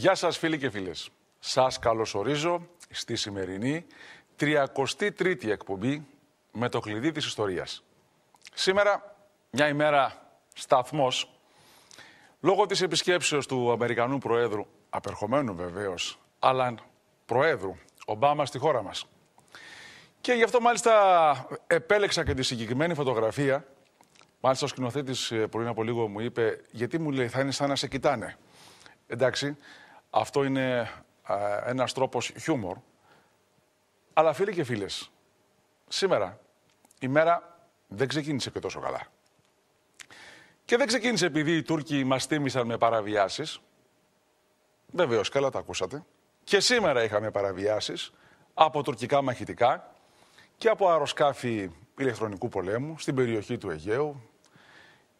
Γεια σας φίλοι και φίλες. Σας καλωσορίζω στη σημερινή 33η εκπομπή με το κλειδί της ιστορίας. Σήμερα μια ημέρα σταθμός λόγω της επισκέψεως του Αμερικανού Προέδρου, απερχομένου βεβαίως, αλλά Προέδρου Ομπάμα στη χώρα μας. Και γι' αυτό μάλιστα επέλεξα και τη συγκεκριμένη φωτογραφία. Μάλιστα ο σκηνοθέτης ε, πριν από λίγο μου είπε γιατί μου λέει θα είναι σαν να σε κοιτάνε. Εντάξει, αυτό είναι ένας τρόπος χιούμορ. Αλλά φίλοι και φίλες, σήμερα η μέρα δεν ξεκίνησε και τόσο καλά. Και δεν ξεκίνησε επειδή οι Τούρκοι μας τίμησαν με παραβιάσεις. Βεβαίως, καλά τα ακούσατε. Και σήμερα είχαμε παραβιάσεις από τουρκικά μαχητικά και από αεροσκάφη ηλεκτρονικού πολέμου στην περιοχή του Αιγαίου,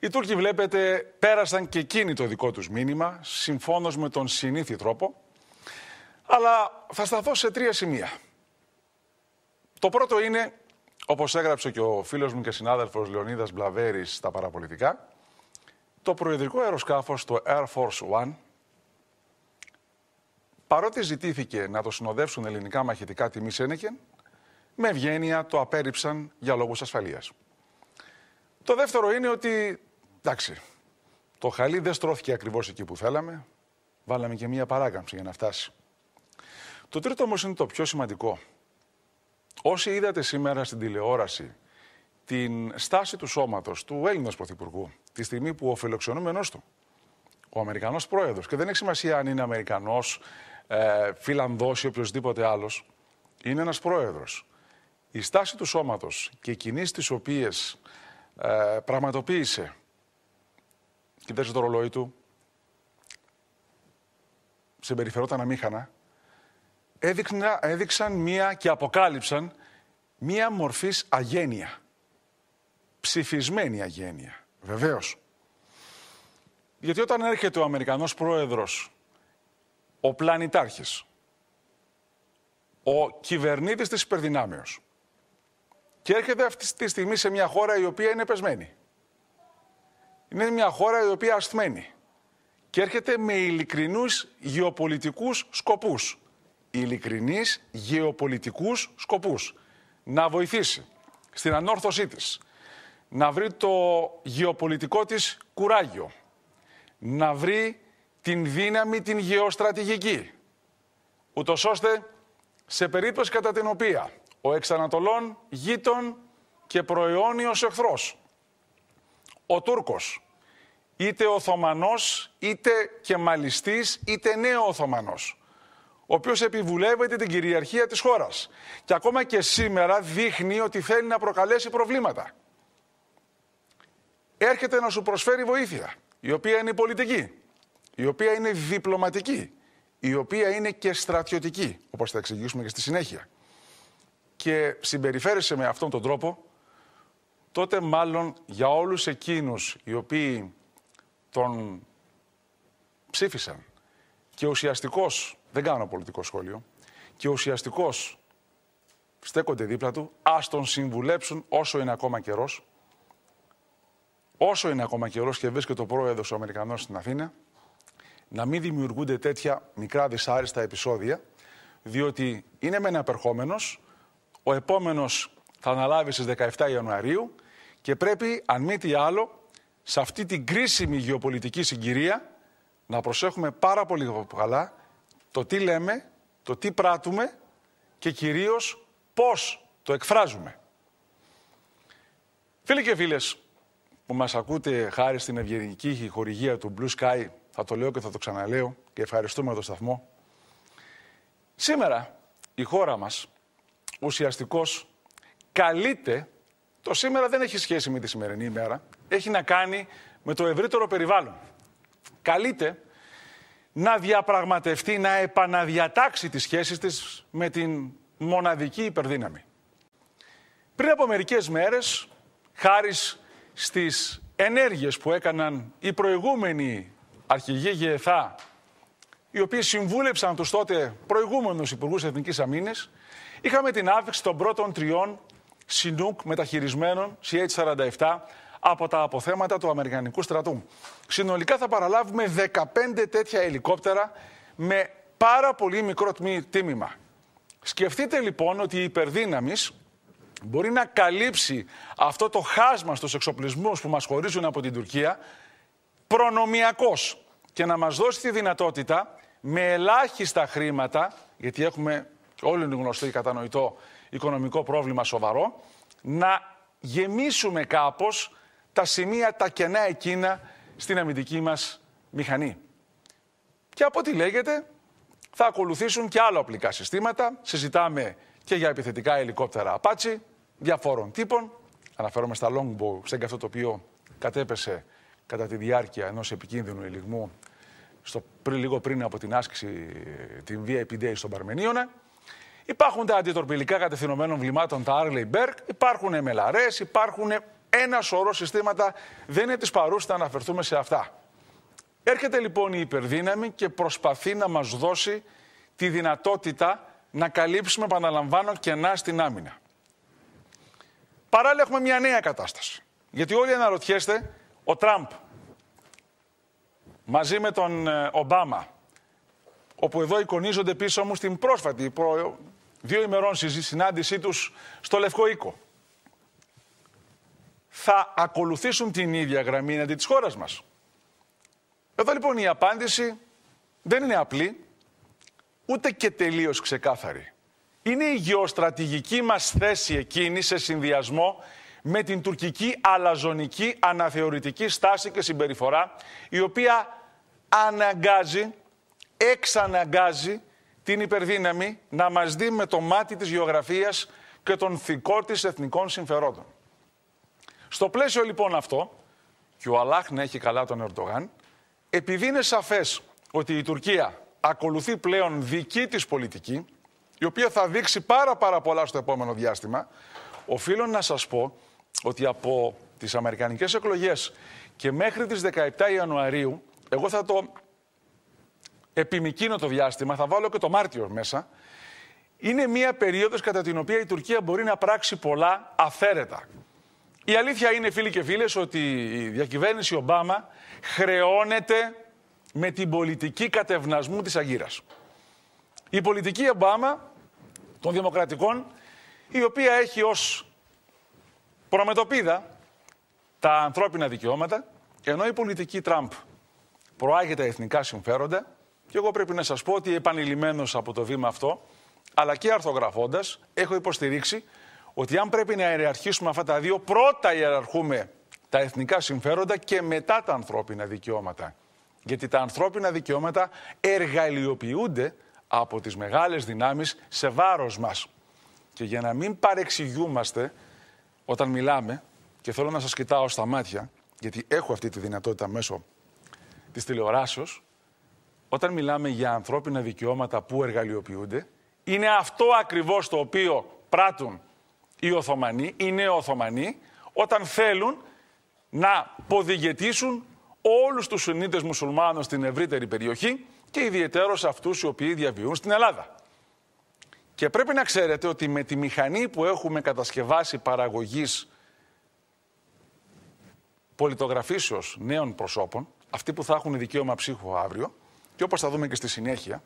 οι Τούρκοι, βλέπετε, πέρασαν και εκείνοι το δικό τους μήνυμα, συμφώνως με τον συνήθι τρόπο. Αλλά θα σταθώ σε τρία σημεία. Το πρώτο είναι, όπως έγραψε και ο φίλος μου και συνάδελφος Λεωνίδας Μπλαβέρης στα παραπολιτικά, το προεδρικό αεροσκάφος, το Air Force One, παρότι ζητήθηκε να το συνοδεύσουν ελληνικά μαχητικά τιμή Σένεκεν, με ευγένεια το απέρριψαν για λόγους ασφαλείας. Το δεύτερο είναι ότι Εντάξει. Το χαλί δεν στρώθηκε ακριβώς εκεί που θέλαμε. Βάλαμε και μία παράκαμψη για να φτάσει. Το τρίτο όμως είναι το πιο σημαντικό. Όσοι είδατε σήμερα στην τηλεόραση την στάση του σώματος του Έλληνα Πρωθυπουργού, τη στιγμή που ο φιλοξενούμενος του, ο Αμερικανός Πρόεδρος, και δεν έχει σημασία αν είναι Αμερικανός, ε, Φιλανδός ή οποιοδήποτε άλλος, είναι ένας Πρόεδρος. Η στάση του σώματος και οι κινήσεις τις οποίες ε, πραγματοποίησε κοιτάζει το ρολόι του, συμπεριφερόταν αμήχανα, έδειξαν, έδειξαν μία και αποκάλυψαν μία μορφής αγένεια. Ψηφισμένη αγένεια, βεβαίως. Γιατί όταν έρχεται ο Αμερικανός πρόεδρος, ο πλανητάρχης, ο κυβερνήτης της υπερδυνάμεως και έρχεται αυτή τη στιγμή σε μια χώρα η οποία είναι πεσμένη είναι μια χώρα η οποία ασθμένει και έρχεται με ειλικρινούς γεωπολιτικούς σκοπούς. Ειλικρινείς γεωπολιτικούς σκοπούς. Να βοηθήσει στην ανόρθωσή της. Να βρει το γεωπολιτικό της κουράγιο. Να βρει την δύναμη την γεωστρατηγική. ούτως ώστε σε περίπτωση κατά την οποία ο εξανατολών γείτον και προαιώνιος εχθρός ο Τούρκος. Είτε Οθωμανός, είτε Μαλιστής, είτε νέο Οθωμανός. Ο οποίος επιβουλεύεται την κυριαρχία της χώρας. Και ακόμα και σήμερα δείχνει ότι θέλει να προκαλέσει προβλήματα. Έρχεται να σου προσφέρει βοήθεια, η οποία είναι πολιτική, η οποία είναι διπλωματική, η οποία είναι και στρατιωτική, όπως θα εξηγήσουμε και στη συνέχεια. Και συμπεριφέρεσαι με αυτόν τον τρόπο τότε μάλλον για όλους εκείνους οι οποίοι τον ψήφισαν και ουσιαστικός, δεν κάνω πολιτικό σχόλιο, και ουσιαστικός στέκονται δίπλα του, ας τον συμβουλέψουν όσο είναι ακόμα καιρός, όσο είναι ακόμα καιρός και βρίσκεται ο πρόεδρος ο Αμερικανός στην Αθήνα, να μην δημιουργούνται τέτοια μικρά δυσάριστα επεισόδια, διότι είναι ένα απερχόμενος, ο επόμενος θα αναλάβει στις 17 Ιανουαρίου και πρέπει, αν μη τι άλλο, σε αυτή την κρίσιμη γεωπολιτική συγκυρία να προσέχουμε πάρα πολύ καλά το τι λέμε, το τι πράττουμε και κυρίως πώς το εκφράζουμε. Φίλοι και φίλες που μας ακούτε χάρη στην ευγενική χορηγία του Blue Sky, θα το λέω και θα το ξαναλέω και ευχαριστούμε τον σταθμό. Σήμερα η χώρα μας ουσιαστικός καλείται, το σήμερα δεν έχει σχέση με τη σημερινή ημέρα, έχει να κάνει με το ευρύτερο περιβάλλον. Καλείται να διαπραγματευτεί, να επαναδιατάξει τις σχέσεις της με την μοναδική υπερδύναμη. Πριν από μερικές μέρες, χάρη στις ενέργειες που έκαναν οι προηγούμενοι αρχηγοί ΓΕΘΑ, οι οποίοι συμβούλεψαν τους τότε προηγούμενους Υπουργούς Εθνικής Αμήνης, είχαμε την άφηξη των πρώτων τριών Σινούκ μεταχειρισμένων CH-47 από τα αποθέματα του Αμερικανικού στρατού. Συνολικά θα παραλάβουμε 15 τέτοια ελικόπτερα με πάρα πολύ μικρό τίμημα. Σκεφτείτε λοιπόν ότι η υπερδυναμη μπορεί να καλύψει αυτό το χάσμα στους εξοπλισμούς που μας χωρίζουν από την Τουρκία προνομιακός και να μας δώσει τη δυνατότητα με ελάχιστα χρήματα, γιατί έχουμε όλοι είναι γνωστό και κατανοητό οικονομικό πρόβλημα σοβαρό, να γεμίσουμε κάπως τα σημεία, τα κενά εκείνα στην αμυντική μας μηχανή. Και από ό,τι λέγεται θα ακολουθήσουν και άλλα οπλικά συστήματα. Συζητάμε και για επιθετικά ελικόπτερα Apache, διαφόρων τύπων. Αναφέρομαι στα Longbow, σε αυτό το οποίο κατέπεσε κατά τη διάρκεια ενός επικίνδυνου ελιγμού στο, πριν, λίγο πριν από την άσκηση την VIP Day στον Παρμενίωνα. Υπάρχουν τα αντιτορπιλικά κατευθυνωμένων βλημάτων, τα Arley Berg, υπάρχουν μελαρέ, υπάρχουν ένα σωρό συστήματα. Δεν είναι της παρούσης να αναφερθούμε σε αυτά. Έρχεται λοιπόν η υπερδύναμη και προσπαθεί να μας δώσει τη δυνατότητα να καλύψουμε, επαναλαμβάνω, κενά στην άμυνα. Παράλληλα έχουμε μια νέα κατάσταση. Γιατί όλοι αναρωτιέστε, ο Τραμπ μαζί με τον ε, Ομπάμα, όπου εδώ εικονίζονται πίσω μου στην πρόσφατη, δύο ημερών συνάντησή τους στο Λευκό Οίκο. Θα ακολουθήσουν την ίδια γραμμή εναντί της χώρας μας. Εδώ λοιπόν η απάντηση δεν είναι απλή, ούτε και τελείως ξεκάθαρη. Είναι η γεωστρατηγική μας θέση εκείνη σε συνδυασμό με την τουρκική αλαζονική αναθεωρητική στάση και συμπεριφορά, η οποία αναγκάζει, εξαναγκάζει την υπερδύναμη να μας δει με το μάτι της γεωγραφίας και των θικών της εθνικών συμφερόντων. Στο πλαίσιο λοιπόν αυτό, και ο Αλάχ έχει καλά τον Ερντογάν, επειδή είναι σαφές ότι η Τουρκία ακολουθεί πλέον δική της πολιτική, η οποία θα δείξει πάρα πάρα πολλά στο επόμενο διάστημα, οφείλω να σας πω ότι από τις Αμερικανικές εκλογές και μέχρι τις 17 Ιανουαρίου, εγώ θα το επιμικίνω το διάστημα, θα βάλω και το Μάρτιο μέσα, είναι μία περίοδος κατά την οποία η Τουρκία μπορεί να πράξει πολλά αφαίρετα. Η αλήθεια είναι, φίλοι και φίλες, ότι η διακυβέρνηση Ομπάμα χρεώνεται με την πολιτική κατευνασμού της Αγκύρας. Η πολιτική Ομπάμα των Δημοκρατικών, η οποία έχει ως προμετωπίδα τα ανθρώπινα δικαιώματα, ενώ η πολιτική Τραμπ προάγει τα εθνικά συμφέροντα και εγώ πρέπει να σας πω ότι επανειλημμένος από το βήμα αυτό, αλλά και αρθογραφώντας, έχω υποστηρίξει ότι αν πρέπει να ιεραρχήσουμε αυτά τα δύο, πρώτα ιεραρχούμε τα εθνικά συμφέροντα και μετά τα ανθρώπινα δικαιώματα. Γιατί τα ανθρώπινα δικαιώματα εργαλειοποιούνται από τις μεγάλες δυνάμεις σε βάρος μας. Και για να μην παρεξηγούμαστε όταν μιλάμε, και θέλω να σας κοιτάω στα μάτια, γιατί έχω αυτή τη δυνατότητα μέσω της τηλεοράσεως, όταν μιλάμε για ανθρώπινα δικαιώματα που εργαλειοποιούνται, είναι αυτό ακριβώς το οποίο πράττουν οι Οθωμανοί, οι νέοι Οθωμανοί, όταν θέλουν να ποδηγετήσουν όλους τους Σουνίτες μουσουλμάνους στην ευρύτερη περιοχή και ιδιαιτέρως αυτούς οι οποίοι διαβιούν στην Ελλάδα. Και πρέπει να ξέρετε ότι με τη μηχανή που έχουμε κατασκευάσει παραγωγής πολιτογραφήσεως νέων προσώπων, αυτοί που θα έχουν δικαίωμα ψύχου αύριο, και όπως θα δούμε και στη συνέχεια,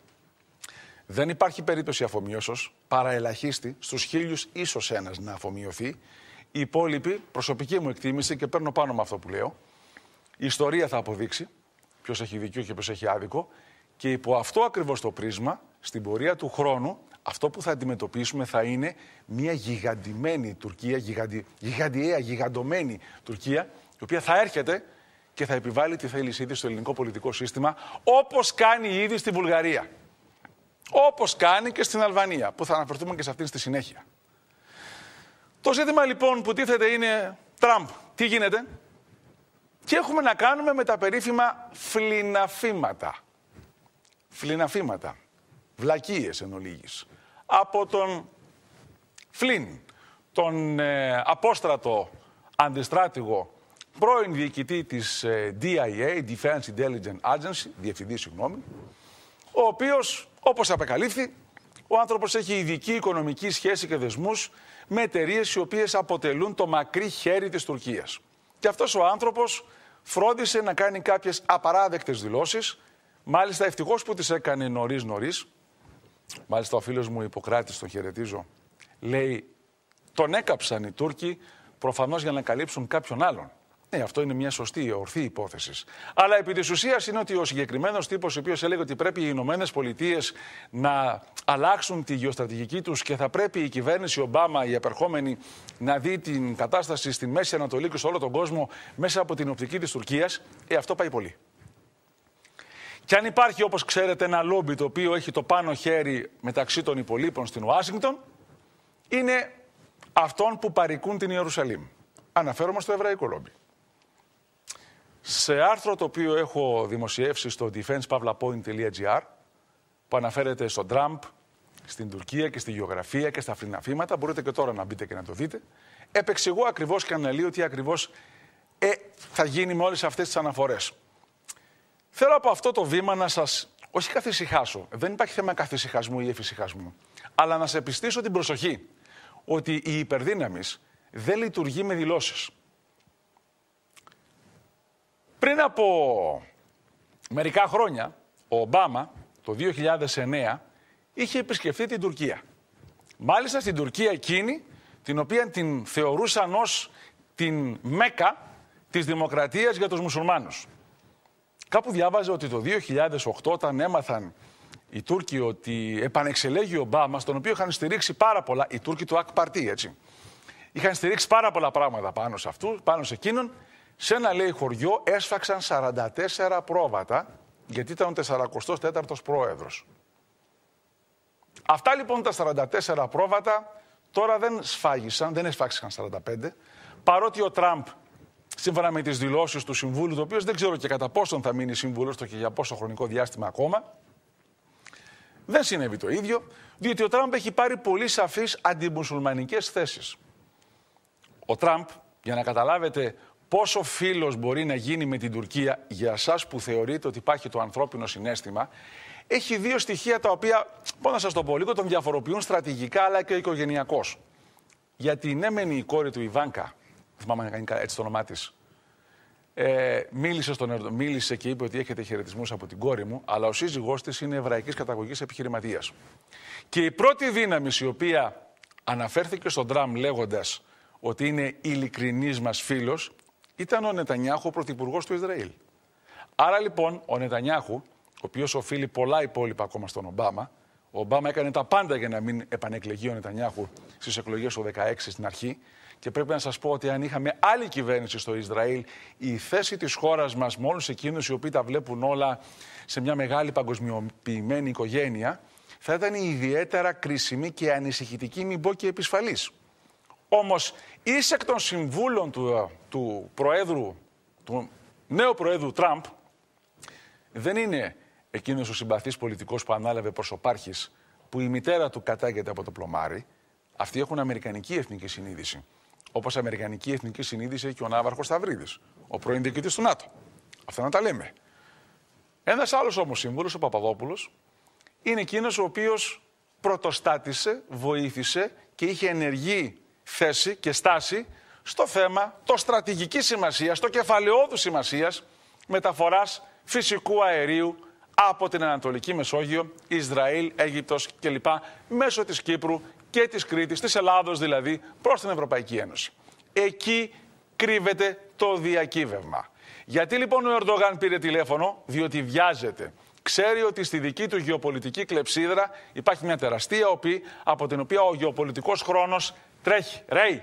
δεν υπάρχει περίπτωση αφομοιώσεως παρά ελαχίστη στους χίλιους, ίσως ένας να αφομοιωθεί. Η υπόλοιπη προσωπική μου εκτίμηση και παίρνω πάνω με αυτό που λέω. Η ιστορία θα αποδείξει ποιος έχει δικαίω και ποιος έχει άδικο. Και υπό αυτό ακριβώς το πρίσμα, στην πορεία του χρόνου, αυτό που θα αντιμετωπίσουμε θα είναι μια γιγαντιμένη Τουρκία, γιγαντι... γιγαντιαία, γιγαντωμένη Τουρκία, η οποία θα έρχεται και θα επιβάλλει τη θέλησή της στο ελληνικό πολιτικό σύστημα, όπως κάνει ήδη στη Βουλγαρία. Όπως κάνει και στην Αλβανία, που θα αναφερθούμε και σε αυτήν στη συνέχεια. Το ζήτημα λοιπόν που τίθεται είναι Τραμπ. Τι γίνεται, και έχουμε να κάνουμε με τα περίφημα φλιναφήματα. Φλιναφήματα. Βλακίες εν ολίγης. Από τον Φλίν, τον ε, απόστρατο αντιστράτηγο πρώην διοικητή της ε, DIA, Defense Intelligence Agency, διευθυντή συγγνώμη, ο οποίος, όπως απεκαλύφθη, ο άνθρωπος έχει ειδική οικονομική σχέση και δεσμούς με εταιρείες οι οποίες αποτελούν το μακρύ χέρι της Τουρκίας. Και αυτός ο άνθρωπος φρόντισε να κάνει κάποιες απαράδεκτες δηλώσεις, μάλιστα ευτυχώς που τις έκανε νωρίς νωρίς Μάλιστα ο φίλος μου Ιπποκράτης, τον χαιρετίζω, λέει τον έκαψαν οι Τούρκοι προφανώς για να καλύψουν κάποιον άλλον. Ναι, αυτό είναι μια σωστή, ορθή υπόθεση. Αλλά επί της ουσίας είναι ότι ο συγκεκριμένος τύπος, ο οποίος έλεγε ότι πρέπει οι Ηνωμένες Πολιτείες να αλλάξουν τη γεωστρατηγική τους και θα πρέπει η κυβέρνηση Ομπάμα, η επερχόμενη, να δει την κατάσταση στη Μέση Ανατολή και σε όλο τον κόσμο μέσα από την οπτική της Τουρκίας, ε, αυτό πάει πολύ. Και αν υπάρχει, όπως ξέρετε, ένα λόμπι το οποίο έχει το πάνω χέρι μεταξύ των υπολείπων στην Ουάσιγκτον, είναι αυτόν που παρικούν την Ιερουσαλήμ. Αναφέρομαι στο εβραϊκό λόμπι. Σε άρθρο το οποίο έχω δημοσιεύσει στο defensepavlapoint.gr που αναφέρεται στον Τραμπ, στην Τουρκία και στη γεωγραφία και στα φρυναφήματα, μπορείτε και τώρα να μπείτε και να το δείτε, επεξηγώ ακριβώς και αναλύω τι ακριβώς ε, θα γίνει με όλες αυτές τις αναφορές. Θέλω από αυτό το βήμα να σας, όχι καθησυχάσω, δεν υπάρχει θέμα καθησυχασμού ή εφησυχασμού, αλλά να σε επιστήσω την προσοχή ότι η υπερδύναμης δεν λειτουργεί με δηλώσεις. Πριν από μερικά χρόνια, ο Ομπάμα το 2009 είχε επισκεφθεί την Τουρκία. Μάλιστα στην Τουρκία εκείνη, την οποία την θεωρούσαν ως την μέκα της δημοκρατίας για τους μουσουλμάνους. Κάπου διάβαζε ότι το 2008 όταν έμαθαν οι Τούρκοι ότι επανεξελέγει ο Ομπάμα, στον οποίο είχαν στηρίξει πάρα πολλά, οι Τούρκοι του ΑΚΠΑΡΤΗ, έτσι. Είχαν στηρίξει πάρα πολλά πράγματα πάνω σε πάνω σε εκείνον. Σε ένα λέει χωριό έσφαξαν 44 πρόβατα γιατί ήταν ο 44ος πρόεδρος. Αυτά λοιπόν τα 44 πρόβατα τώρα δεν σφάγισαν, δεν έσφαξαν 45, παρότι ο Τραμπ σύμφωνα με τις δηλώσεις του Συμβούλου, το οποίο δεν ξέρω και κατά πόσον θα μείνει Συμβούλος το και για πόσο χρονικό διάστημα ακόμα, δεν συνέβη το ίδιο, διότι ο Τραμπ έχει πάρει πολύ σαφείς αντιμουσουλμανικές θέσεις. Ο Τραμπ, για να καταλάβετε Πόσο φίλος μπορεί να γίνει με την Τουρκία για εσάς που θεωρείτε ότι υπάρχει το ανθρώπινο συνέστημα, έχει δύο στοιχεία τα οποία, πώς να σας το πω λίγο, τον διαφοροποιούν στρατηγικά αλλά και οικογενειακώ. Γιατί ναι, μεν η κόρη του Ιβάνκα, θυμάμαι να κάνει έτσι το όνομά της, ε, μίλησε, μίλησε και είπε ότι έχετε χαιρετισμούς από την κόρη μου, αλλά ο σύζυγός της είναι εβραϊκής καταγωγής επιχειρηματίας. Και η πρώτη δύναμη η οποία αναφέρθηκε στον Τραμ λέγοντας ότι είναι ειλικρινής μας φίλος ήταν ο Νετανιάχου ο πρωθυπουργός του Ισραήλ. Άρα λοιπόν ο Νετανιάχου, ο οποίος οφείλει πολλά υπόλοιπα ακόμα στον Ομπάμα, ο Ομπάμα έκανε τα πάντα για να μην επανεκλεγεί ο Νετανιάχου στις εκλογές του 2016 στην αρχή. Και πρέπει να σας πω ότι αν είχαμε άλλη κυβέρνηση στο Ισραήλ, η θέση της χώρας μας με όλους εκείνους οι οποίοι τα βλέπουν όλα σε μια μεγάλη παγκοσμιοποιημένη οικογένεια, θα ήταν ιδιαίτερα κρίσιμη και ανησυχητική, μην πω και επισφαλής. Όμως είσαι εκ των συμβούλων του, ε, του Προέδρου, του νέου Προέδρου Τραμπ, δεν είναι εκείνος ο συμπαθής πολιτικός που ανάλαβε προσωπάρχης που η μητέρα του κατάγεται από το πλωμάρι. Αυτοί έχουν αμερικανική εθνική συνείδηση. Όπως αμερικανική εθνική συνείδηση έχει ο Ναύαρχος Σταυρίδης, ο πρώην διοικητής του ΝΑΤΟ. Αυτά να τα λέμε. Ένας άλλος όμως συμβούλο, ο Παπαδόπουλος, είναι εκείνος ο οποίος πρωτοστάτησε, βοήθησε και είχε ενεργή θέση και στάση στο θέμα το στρατηγική σημασίας, το κεφαλαιόδου σημασίας μεταφοράς φυσικού αερίου από την Ανατολική Μεσόγειο, Ισραήλ, Αίγυπτος κλπ. μέσω της Κύπρου και της Κρήτης, της Ελλάδος δηλαδή, προς την Ευρωπαϊκή Ένωση. Εκεί κρύβεται το διακύβευμα. Γιατί λοιπόν ο Ερντογάν πήρε τηλέφωνο, διότι βιάζεται. Ξέρει ότι στη δική του γεωπολιτική κλεψίδρα υπάρχει μια τεραστία από την οποία ο γεωπολιτικός χρόνος Τρέχει, ρέει.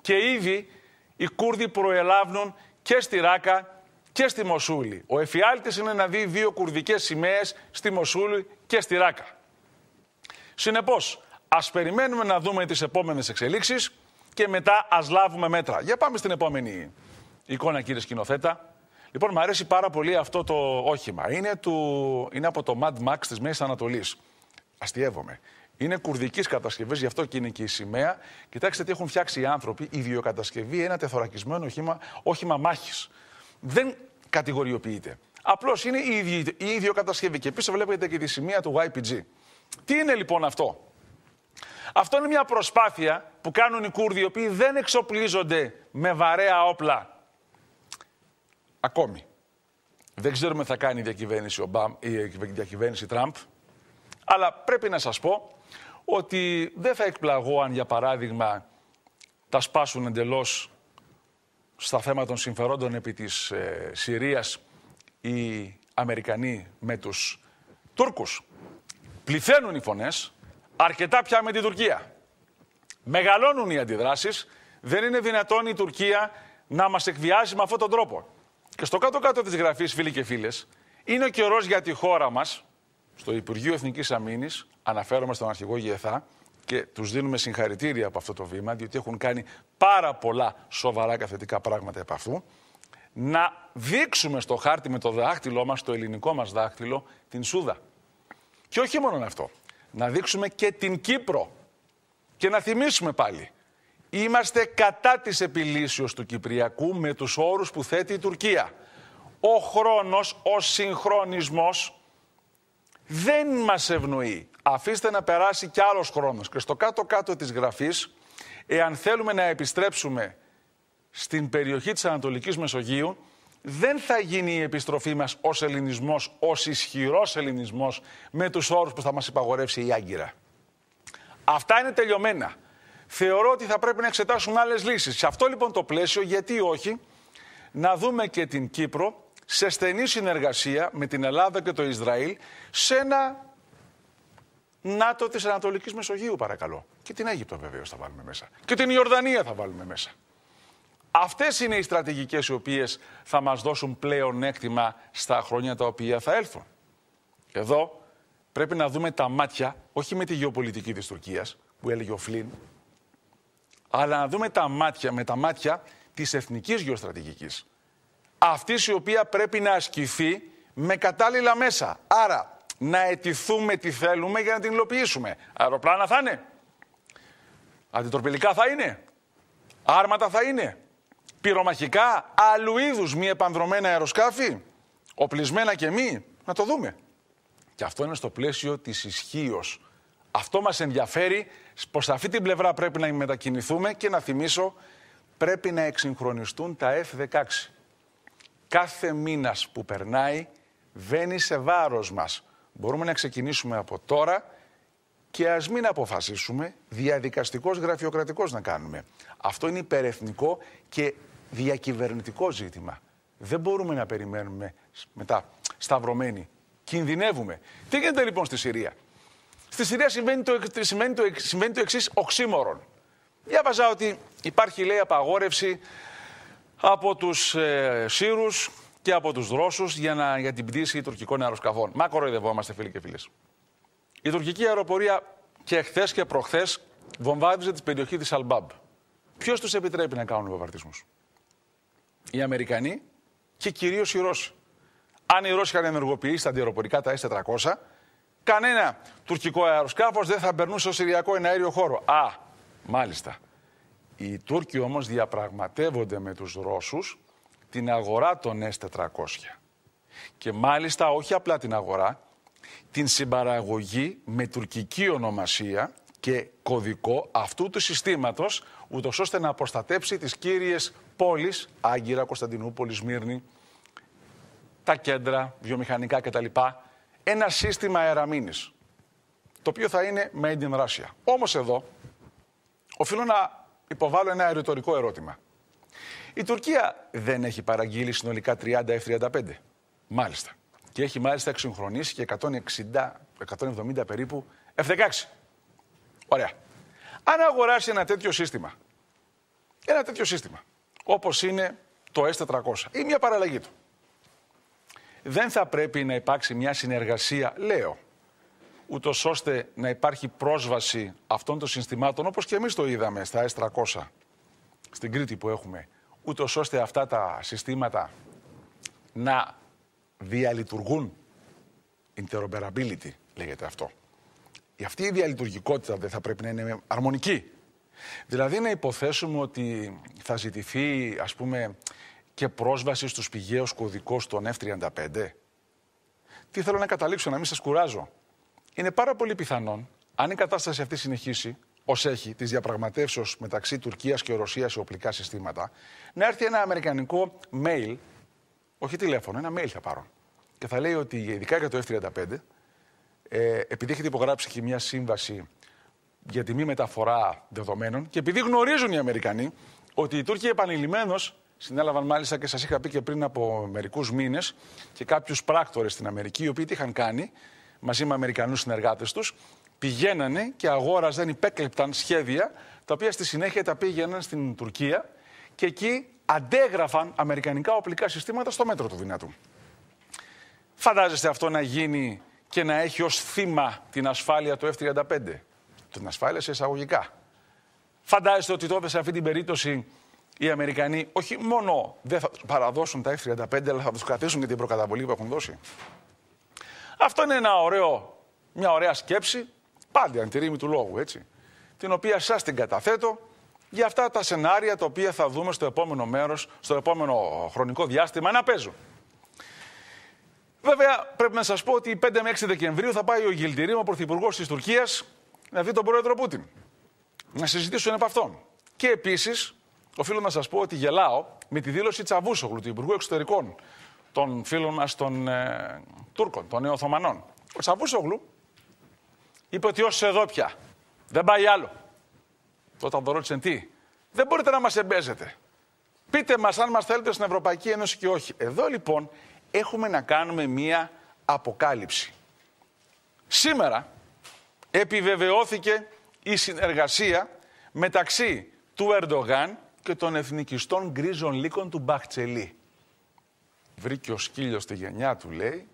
Και ήδη οι Κούρδοι προελάβουν και στη Ράκα και στη Μοσούλη. Ο εφιάλτης είναι να δει δύο κουρδικές σημαίες στη Μοσούλη και στη Ράκα. Συνεπώς, ας περιμένουμε να δούμε τις επόμενες εξελίξεις και μετά ας λάβουμε μέτρα. Για πάμε στην επόμενη εικόνα κύριε σκηνοθέτα. Λοιπόν, μου αρέσει πάρα πολύ αυτό το όχημα. Είναι, είναι από το Mad Max της Μέσης Ανατολής. Αστειεύομαι. Είναι κουρδική κατασκευή, γι' αυτό και είναι και η σημαία. Κοιτάξτε τι έχουν φτιάξει οι άνθρωποι. Η ιδιοκατασκευή ένα τεθωρακισμένο όχημα, όχημα μάχης. Δεν κατηγοριοποιείται. Απλώς είναι η, η ιδιοκατασκευή. Και πίσω βλέπετε και τη σημαία του YPG. Τι είναι λοιπόν αυτό. Αυτό είναι μια προσπάθεια που κάνουν οι Κούρδοι, οι οποίοι δεν εξοπλίζονται με βαρέα όπλα. Ακόμη. Δεν ξέρουμε τι θα κάνει η διακυβέρνηση, Ομπάμ, η διακυβέρνηση Τραμπ. Αλλά πρέπει να σας πω ότι δεν θα εκπλαγώ αν για παράδειγμα τα σπάσουν εντελώς στα θέματα των συμφερόντων επί της ε, Συρίας οι Αμερικανοί με τους Τούρκους. Πληθαίνουν οι φωνές, αρκετά πια με την Τουρκία. Μεγαλώνουν οι αντιδράσεις, δεν είναι δυνατόν η Τουρκία να μας εκβιάζει με αυτόν τον τρόπο. Και στο κάτω-κάτω της γραφής, φίλοι και φίλες, είναι ο καιρός για τη χώρα μας στο Υπουργείο Εθνικής Αμήνης, αναφέρομαι στον αρχηγό Γεθά και τους δίνουμε συγχαρητήρια από αυτό το βήμα, διότι έχουν κάνει πάρα πολλά σοβαρά καθετικά πράγματα επ' αυτού. Να δείξουμε στο χάρτη με το δάχτυλό μας, το ελληνικό μας δάχτυλο, την Σούδα. Και όχι μόνο αυτό. Να δείξουμε και την Κύπρο. Και να θυμίσουμε πάλι. Είμαστε κατά της επιλύσεως του Κυπριακού με τους όρους που θέτει η Τουρκία. Ο χρόνος, ο συγχρονισμός δεν μας ευνοεί. Αφήστε να περάσει κι άλλος χρόνος. Και στο κάτω-κάτω της γραφής, εάν θέλουμε να επιστρέψουμε στην περιοχή της Ανατολικής Μεσογείου, δεν θα γίνει η επιστροφή μας ως ελληνισμός, ως ισχυρός ελληνισμός, με τους όρους που θα μας υπαγορεύσει η Άγκυρα. Αυτά είναι τελειωμένα. Θεωρώ ότι θα πρέπει να εξετάσουμε άλλες λύσεις. Σε αυτό λοιπόν το πλαίσιο, γιατί όχι, να δούμε και την Κύπρο σε στενή συνεργασία με την Ελλάδα και το Ισραήλ σε ένα ΝΑΤΟ της Ανατολικής Μεσογείου παρακαλώ. Και την Αίγυπτο βεβαίω θα βάλουμε μέσα. Και την Ιορδανία θα βάλουμε μέσα. Αυτές είναι οι στρατηγικές οι οποίες θα μας δώσουν πλέον έκτημα στα χρόνια τα οποία θα έλθουν. Εδώ πρέπει να δούμε τα μάτια, όχι με τη γεωπολιτική της Τουρκίας, που έλεγε ο Φλίν, αλλά να δούμε τα μάτια, με τα μάτια της εθνικής γεωστρατηγικής αυτής η οποία πρέπει να ασκηθεί με κατάλληλα μέσα. Άρα, να αιτηθούμε τι θέλουμε για να την υλοποιήσουμε. Αεροπλάνα θα είναι. Αντιτροπηλικά θα είναι. Άρματα θα είναι. Πυρομαχικά, άλλου είδους μη επανδρομένα αεροσκάφη. Οπλισμένα και μη. Να το δούμε. Και αυτό είναι στο πλαίσιο της ισχύως. Αυτό μας ενδιαφέρει, πως σε αυτή την πλευρά πρέπει να μετακινηθούμε και να θυμίσω, πρέπει να εξυγχρονιστούν τα F-16. Κάθε μήνας που περνάει βαίνει σε βάρος μας. Μπορούμε να ξεκινήσουμε από τώρα και ας μην αποφασίσουμε διαδικαστικός γραφειοκρατικός να κάνουμε. Αυτό είναι υπερεθνικό και διακυβερνητικό ζήτημα. Δεν μπορούμε να περιμένουμε μετά σταυρωμένοι. Κινδυνεύουμε. Τι γίνεται λοιπόν στη Συρία. Στη Συρία συμβαίνει το, το, το εξής οξύμορον. Διάβαζα ότι υπάρχει λέει απαγόρευση από τους ε, Σύρους και από τους Ρώσους για, για την πτήση τουρκικών αεροσκαφών. Μα κοροϊδευόμαστε φίλοι και φίλες. Η τουρκική αεροπορία και χθες και προχθές βομβάδιζε την περιοχή της Αλμπάμπ. Ποιος τους επιτρέπει να κάνουν βομβαρδισμούς, Οι Αμερικανοί και κυρίως οι Ρώσοι. Αν οι Ρώσοι είχαν ενεργοποιήσει τα αντιεροπορικά τα S400, κανένα τουρκικό αεροσκάφος δεν θα περνούσε στο Συριακό εναέριο χώρο. Α, μάλιστα. Οι Τούρκοι όμως διαπραγματεύονται με τους Ρώσους την αγορά των S400. Και μάλιστα όχι απλά την αγορά, την συμπαραγωγή με τουρκική ονομασία και κωδικό αυτού του συστήματος, ούτως ώστε να προστατέψει τις κύριες πόλεις, Άγκυρα, Κωνσταντινούπολη, Σμύρνη, τα κέντρα, βιομηχανικά κτλ. Ένα σύστημα αεραμίνης, το οποίο θα είναι made in Russia. Όμως εδώ, οφείλω να υποβάλλω ένα ρητορικό ερώτημα. Η Τουρκία δεν έχει παραγγείλει συνολικά 30 F-35. Μάλιστα. Και έχει μάλιστα εξυγχρονίσει και 160, 170 περίπου F-16. Ωραία. Αν αγοράσει ένα τέτοιο σύστημα, ένα τέτοιο σύστημα, όπως είναι το S400 ή μια παραλλαγή του, δεν θα πρέπει να υπάρξει μια συνεργασία, λέω, ούτως ώστε να υπάρχει πρόσβαση αυτών των συστημάτων, όπως και εμείς το είδαμε στα S300, στην Κρήτη που έχουμε, ούτως ώστε αυτά τα συστήματα να διαλειτουργούν. Interoperability λέγεται αυτό. Η αυτή η διαλειτουργικότητα δεν θα πρέπει να είναι αρμονική. Δηλαδή να υποθέσουμε ότι θα ζητηθεί ας πούμε και πρόσβαση στους πηγαίους κωδικούς των F-35. Τι θέλω να καταλήξω, να μην σας κουράζω είναι πάρα πολύ πιθανόν, αν η κατάσταση αυτή συνεχίσει ως έχει, τη διαπραγματεύσεω μεταξύ Τουρκίας και Ρωσίας σε οπλικά συστήματα, να έρθει ένα αμερικανικό mail, όχι τηλέφωνο, ένα mail θα πάρω. Και θα λέει ότι ειδικά για το F-35, ε, επειδή έχετε υπογράψει και μια σύμβαση για τη μη μεταφορά δεδομένων και επειδή γνωρίζουν οι Αμερικανοί ότι οι Τούρκοι επανειλημμένως συνέλαβαν μάλιστα και σας είχα πει και πριν από μερικούς μήνες και κάποιους πράκτορες στην Αμερική, οι οποίοι τι είχαν κάνει, μαζί με Αμερικανούς συνεργάτες τους, πηγαίνανε και αγόραζαν, υπέκλεπταν σχέδια, τα οποία στη συνέχεια τα πήγαιναν στην Τουρκία και εκεί αντέγραφαν αμερικανικά οπλικά συστήματα στο μέτρο του δυνατού. Φαντάζεστε αυτό να γίνει και να έχει ως θύμα την ασφάλεια του F-35. Την ασφάλεια σε εισαγωγικά. Φαντάζεστε ότι τότε σε αυτή την περίπτωση οι Αμερικανοί όχι μόνο δεν θα παραδώσουν τα F-35, αλλά θα τους κρατήσουν και την προκαταβολή που έχουν δώσει. Αυτό είναι ένα ωραίο, μια ωραία σκέψη, πάντα αν τη του λόγου, έτσι, την οποία σας την καταθέτω για αυτά τα σενάρια τα οποία θα δούμε στο επόμενο μέρος, στο επόμενο χρονικό διάστημα να παίζουν. Βέβαια, πρέπει να σας πω ότι 5 με 6 Δεκεμβρίου θα πάει ο Γιλτηρίου, ο πρωθυπουργός της Τουρκίας, να δει τον πρόεδρο Πούτιν. Να συζητήσουν επ' αυτόν. Και επίσης, οφείλω να σας πω ότι γελάω με τη δήλωση Τσαβούσογλου, του Υπουργού Εξωτερικών των φίλων μας των ε, Τούρκων, των Οθωμανών. Ο Τσαβούσογλου είπε ότι όσοι εδώ πια δεν πάει άλλο. Τότε το ρώτησαν τι, δεν μπορείτε να μας εμπέζετε. Πείτε μας αν μας θέλετε στην Ευρωπαϊκή Ένωση και όχι. Εδώ λοιπόν έχουμε να κάνουμε μία αποκάλυψη. Σήμερα επιβεβαιώθηκε η συνεργασία μεταξύ του Ερντογάν και των εθνικιστών γκρίζων λύκων του Μπαχτσελή βρήκε ο σκύλιος τη γενιά του, λέει,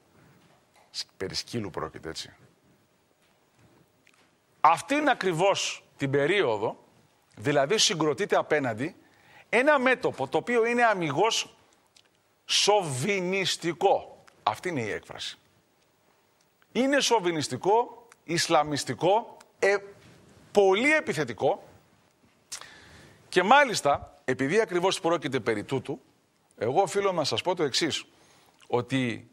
περί σκύλου πρόκειται έτσι. Αυτήν ακριβώς την περίοδο, δηλαδή συγκροτείται απέναντι, ένα μέτωπο το οποίο είναι αμυγός σοβινιστικό. Αυτή είναι η έκφραση. Είναι σοβινιστικό, ισλαμιστικό, ε, πολύ επιθετικό και μάλιστα, επειδή ακριβώς πρόκειται περί τούτου, εγώ οφείλω να σας πω το εξής ότι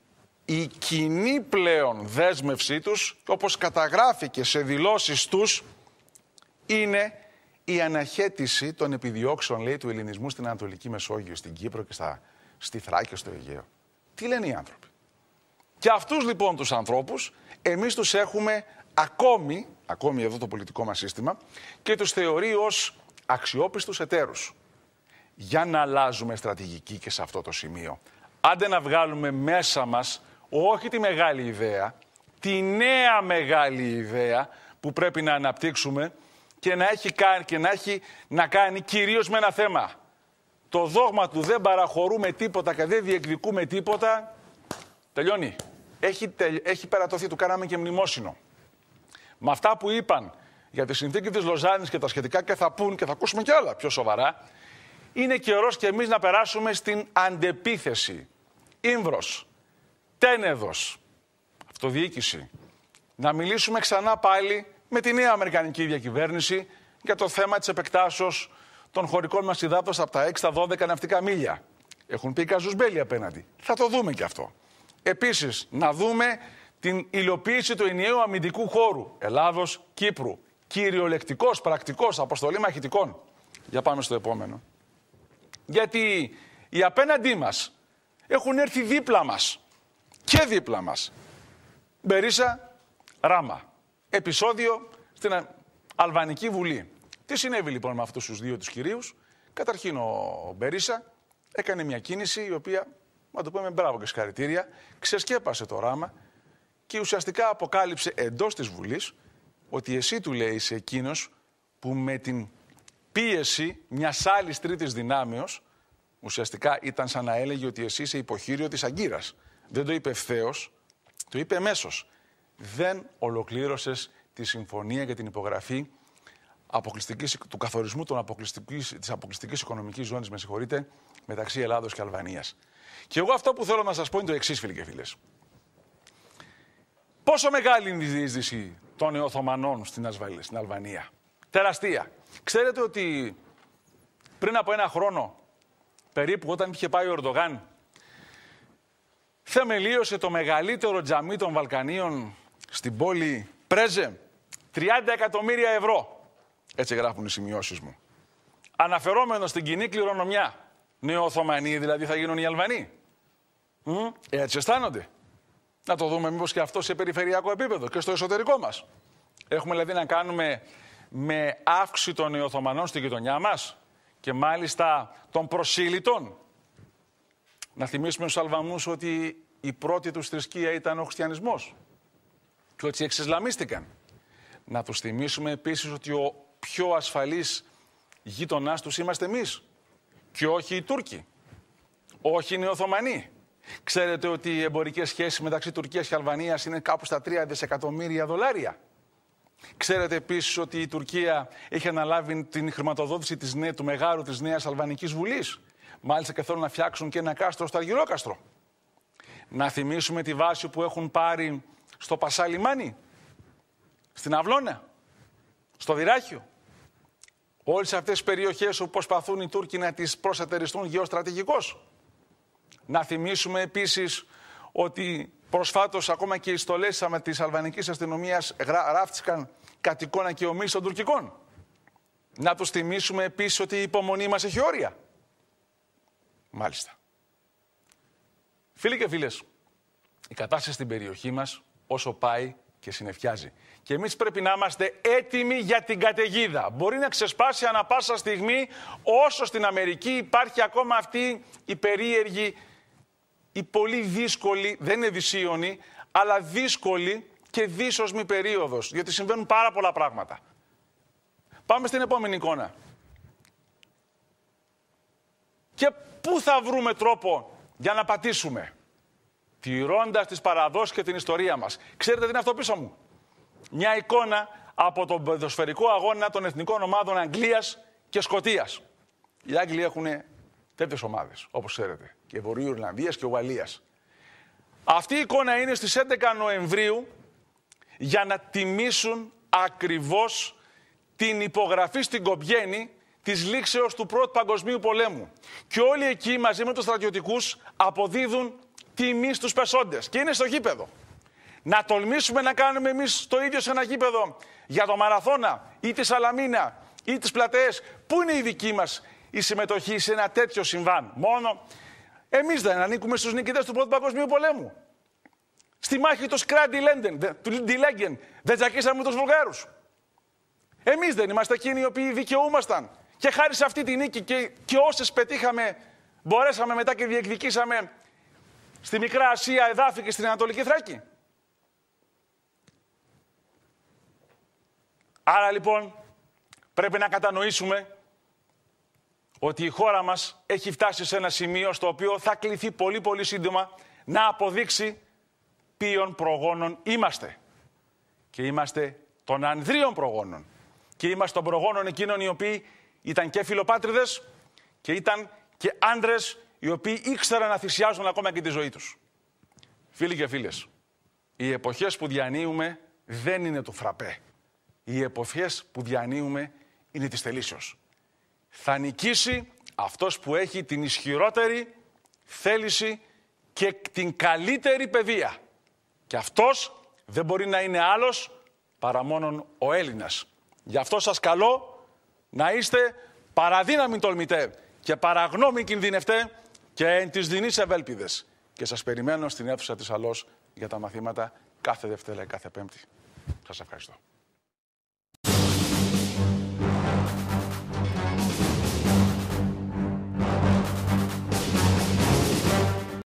η κοινή πλέον δέσμευσή τους, όπως καταγράφηκε σε δηλώσεις τους, είναι η αναχέτηση των επιδιώξεων, λέει, του ελληνισμού στην Ανατολική Μεσόγειο, στην Κύπρο και στα, στη Θράκη, στο Αιγαίο. Τι λένε οι άνθρωποι. Και αυτούς λοιπόν τους ανθρώπους, εμείς τους έχουμε ακόμη, ακόμη εδώ το πολιτικό μας σύστημα, και τους θεωρεί ως αξιόπιστους εταίρους για να αλλάζουμε στρατηγική και σε αυτό το σημείο. Άντε να βγάλουμε μέσα μας όχι τη μεγάλη ιδέα, τη νέα μεγάλη ιδέα που πρέπει να αναπτύξουμε και να έχει, και να, έχει να κάνει κυρίως με ένα θέμα. Το δόγμα του δεν παραχωρούμε τίποτα και δεν διεκδικούμε τίποτα, τελειώνει. Έχει, τελ, έχει περατωθεί, του κάναμε και μνημόσυνο. Με αυτά που είπαν για τη συνθήκη της Λοζάνης και τα σχετικά και θα πούν και θα ακούσουμε κι άλλα πιο σοβαρά, είναι καιρός και εμείς να περάσουμε στην αντεπίθεση. Ήμβρος, τένεδος, αυτοδιοίκηση. Να μιλήσουμε ξανά πάλι με τη νέα Αμερικανική διακυβέρνηση για το θέμα της επεκτάσεως των χωρικών μας υδάτων από τα 6 στα 12 ναυτικά μίλια. Έχουν πει καζουσμπέλη απέναντι. Θα το δούμε και αυτό. Επίσης, να δούμε την υλοποίηση του ενιαίου αμυντικού χώρου Ελλάδος-Κύπρου. Κυριολεκτικός, πρακτικός, αποστολή μαχητικών. Για πάμε στο επόμενο. Γιατί οι απέναντί μας έχουν έρθει δίπλα μας και δίπλα μας. Μπερίσα Ράμα. Επισόδιο στην Αλβανική Βουλή. Τι συνέβη λοιπόν με αυτούς τους δύο τους κυρίους. Καταρχήν ο Μπερίσα έκανε μια κίνηση η οποία, να το πούμε μπράβο και συγχαρητήρια, ξεσκέπασε το Ράμα και ουσιαστικά αποκάλυψε εντός της Βουλής ότι εσύ του λέει σε εκείνος που με την πίεση μιας άλλης τρίτης δυνάμεως, ουσιαστικά ήταν σαν να έλεγε ότι εσύ είσαι υποχείριο της Αγκύρας. Δεν το είπε ευθέως, το είπε εμέσω. Δεν ολοκλήρωσες τη συμφωνία για την υπογραφή αποκλειστικής, του καθορισμού τη αποκλειστικής της αποκλειστικής οικονομικής ζώνης, με συγχωρείτε, μεταξύ Ελλάδος και Αλβανίας. Και εγώ αυτό που θέλω να σας πω είναι το εξής, φίλοι και φίλες. Πόσο μεγάλη είναι η διείσδυση των Οθωμανών στην, Αλβανία. Τεραστία. Ξέρετε ότι πριν από ένα χρόνο, περίπου όταν είχε πάει ο Ερντογάν, θεμελίωσε το μεγαλύτερο τζαμί των Βαλκανίων στην πόλη Πρέζε. 30 εκατομμύρια ευρώ. Έτσι γράφουν οι σημειώσεις μου. Αναφερόμενο στην κοινή κληρονομιά. Νεοοθωμανοί δηλαδή θα γίνουν οι Αλβανοί. Έτσι αισθάνονται. Να το δούμε μήπως και αυτό σε περιφερειακό επίπεδο και στο εσωτερικό μας. Έχουμε δηλαδή να κάνουμε με αύξηση των Ιωθωμανών στην γειτονιά μας και μάλιστα των προσήλυτων. Να θυμίσουμε στους Αλβανού ότι η πρώτη τους θρησκεία ήταν ο χριστιανισμός και ότι εξισλαμίστηκαν. Να τους θυμίσουμε επίσης ότι ο πιο ασφαλής γείτονάς τους είμαστε εμείς και όχι οι Τούρκοι, όχι οι Οθωμανοί. Ξέρετε ότι οι εμπορικές σχέσεις μεταξύ Τουρκίας και Αλβανίας είναι κάπου στα 3 δισεκατομμύρια δολάρια. Ξέρετε επίσης ότι η Τουρκία έχει αναλάβει την χρηματοδότηση της, νέα, του μεγάρου της Νέας Αλβανικής Βουλής. Μάλιστα και θέλουν να φτιάξουν και ένα κάστρο στο Αργυρόκαστρο. Να θυμίσουμε τη βάση που έχουν πάρει στο Πασά Λιμάνι, στην Αυλώνα, στο Δυράχιο. Όλες αυτές τις περιοχές όπου προσπαθούν οι Τούρκοι να τις προσατεριστούν γεωστρατηγικώς. Να θυμίσουμε επίσης ότι Προσφάτως, ακόμα και οι στολές της αλβανικής αστυνομίας ράφτηκαν κατ' εικόνα και των τουρκικών. Να τους θυμίσουμε επίσης ότι η υπομονή μας έχει όρια. Μάλιστα. Φίλοι και φίλες, η κατάσταση στην περιοχή μας όσο πάει και συνεφιάζει. Και εμείς πρέπει να είμαστε έτοιμοι για την καταιγίδα. Μπορεί να ξεσπάσει ανα πάσα στιγμή όσο στην Αμερική υπάρχει ακόμα αυτή η περίεργη η πολύ δύσκολη, δεν είναι δυσίωνη, αλλά δύσκολη και δύσοσμη περίοδος, Γιατί συμβαίνουν πάρα πολλά πράγματα. Πάμε στην επόμενη εικόνα. Και πού θα βρούμε τρόπο για να πατήσουμε. Τηρώντας τις παραδόσεις και την ιστορία μας. Ξέρετε τι είναι αυτό πίσω μου. Μια εικόνα από τον παιδοσφαιρικό αγώνα των εθνικών ομάδων Αγγλίας και Σκοτίας. Οι Άγγλοι έχουν τέτοιες ομάδες, όπως ξέρετε και Βορείου Ιρλανδίας και Ουαλίας. Αυτή η εικόνα είναι στις 11 Νοεμβρίου για να τιμήσουν ακριβώς την υπογραφή στην Κομπιένη της λήξεως του Πρώτου Παγκοσμίου Πολέμου. Και όλοι εκεί μαζί με τους στρατιωτικούς αποδίδουν τιμή στους πεσόντες. Και είναι στο γήπεδο. Να τολμήσουμε να κάνουμε εμείς το ίδιο σε ένα γήπεδο για το Μαραθώνα ή τη Σαλαμίνα ή τις Πλατεές. Πού είναι η δική μας η συμμετοχή σε ένα τέτοιο συμβάν. Μόνο Εμείς δεν ανήκουμε στους νικητές του Πρώτου Παγκοσμίου Πολέμου. Στη μάχη του Σκράντι Λέντεν, του Λέγγεν, δεν τσακίσαμε τους Βουλγάρους. Εμείς δεν είμαστε εκείνοι οι οποίοι δικαιούμασταν. Και χάρη σε αυτή τη νίκη και, και όσες πετύχαμε, μπορέσαμε μετά και διεκδικήσαμε στη Μικρά Ασία, εδάφη και στην Ανατολική Θράκη. Άρα λοιπόν πρέπει να κατανοήσουμε ότι η χώρα μας έχει φτάσει σε ένα σημείο στο οποίο θα κληθεί πολύ πολύ σύντομα να αποδείξει ποιον προγόνων είμαστε. Και είμαστε των ανδρίων προγόνων. Και είμαστε των προγόνων εκείνων οι οποίοι ήταν και φιλοπάτριδες και ήταν και άντρες οι οποίοι ήξεραν να θυσιάζουν ακόμα και τη ζωή τους. Φίλοι και φίλες, οι εποχές που διανύουμε δεν είναι του φραπέ. Οι εποχές που διανύουμε είναι της θελήσεως θα νικήσει αυτός που έχει την ισχυρότερη θέληση και την καλύτερη παιδεία. Και αυτός δεν μπορεί να είναι άλλος παρά μόνον ο Έλληνας. Γι' αυτό σας καλώ να είστε παραδύναμοι τολμητέ και παραγνώμοι κινδυνευτέ και εν τις δινής ευέλπιδες. Και σας περιμένω στην αίθουσα της Αλός για τα μαθήματα κάθε Δευτέρα και κάθε Πέμπτη. Σας ευχαριστώ.